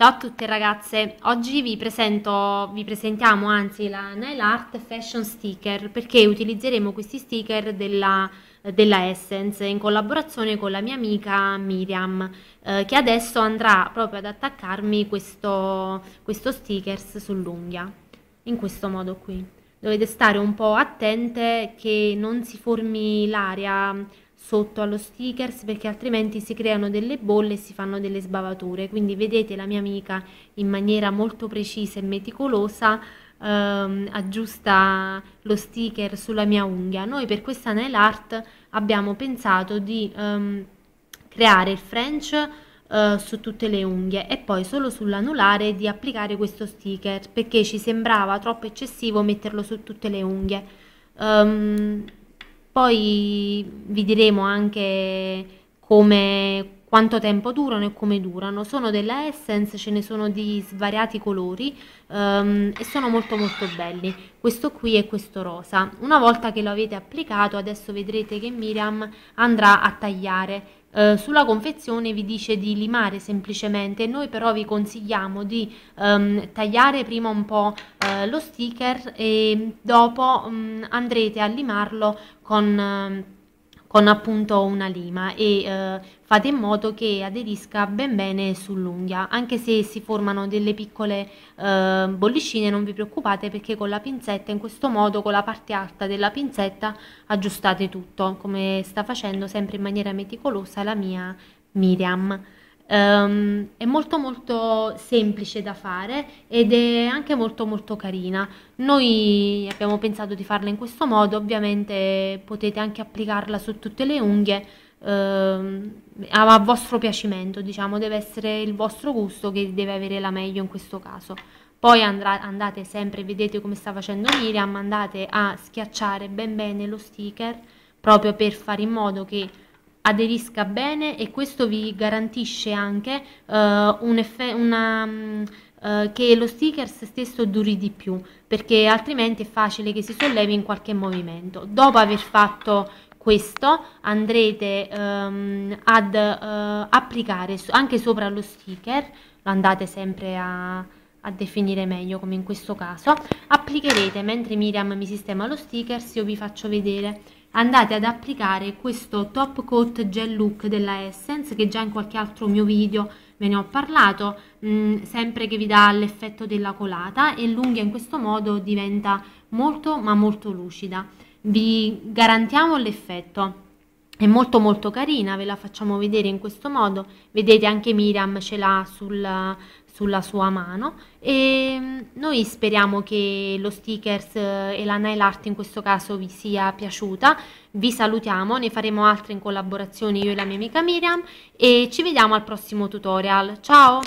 Ciao a tutte ragazze, oggi vi, presento, vi presentiamo anzi la Nail Art Fashion Sticker perché utilizzeremo questi sticker della, della Essence in collaborazione con la mia amica Miriam eh, che adesso andrà proprio ad attaccarmi questo, questo sticker sull'unghia, in questo modo qui. Dovete stare un po' attente che non si formi l'aria sotto allo stickers perché altrimenti si creano delle bolle e si fanno delle sbavature quindi vedete la mia amica in maniera molto precisa e meticolosa ehm, aggiusta lo sticker sulla mia unghia noi per questa nail art abbiamo pensato di ehm, creare il french eh, su tutte le unghie e poi solo sull'anulare di applicare questo sticker perché ci sembrava troppo eccessivo metterlo su tutte le unghie um, poi vi diremo anche come, quanto tempo durano e come durano. Sono della Essence, ce ne sono di svariati colori um, e sono molto molto belli. Questo qui e questo rosa. Una volta che lo avete applicato, adesso vedrete che Miriam andrà a tagliare eh, sulla confezione vi dice di limare semplicemente, noi però vi consigliamo di ehm, tagliare prima un po' eh, lo sticker e dopo mh, mm, andrete a limarlo con... Ehm, con appunto una lima e eh, fate in modo che aderisca ben bene sull'unghia anche se si formano delle piccole eh, bollicine non vi preoccupate perché con la pinzetta in questo modo con la parte alta della pinzetta aggiustate tutto come sta facendo sempre in maniera meticolosa la mia Miriam Um, è molto molto semplice da fare ed è anche molto molto carina. Noi abbiamo pensato di farla in questo modo, ovviamente potete anche applicarla su tutte le unghie ehm, a vostro piacimento, diciamo, deve essere il vostro gusto che deve avere la meglio in questo caso. Poi andrà, andate sempre, vedete come sta facendo Miriam, andate a schiacciare ben bene lo sticker proprio per fare in modo che aderisca bene e questo vi garantisce anche uh, un una, uh, che lo sticker stesso duri di più perché altrimenti è facile che si sollevi in qualche movimento dopo aver fatto questo andrete um, ad uh, applicare anche sopra lo sticker lo andate sempre a, a definire meglio come in questo caso applicherete mentre Miriam mi sistema lo sticker io vi faccio vedere andate ad applicare questo top coat gel look della Essence che già in qualche altro mio video ve ne ho parlato mh, mm, sempre che vi dà l'effetto della colata e l'unghia in questo modo diventa molto ma molto lucida vi garantiamo l'effetto è molto molto carina, ve la facciamo vedere in questo modo, vedete anche Miriam ce l'ha sul, sulla sua mano e mm, noi speriamo che lo stickers eh, e la nail art in questo caso vi sia piaciuta, vi salutiamo, ne faremo altre in collaborazione io e la mia amica Miriam e ci vediamo al prossimo tutorial, ciao!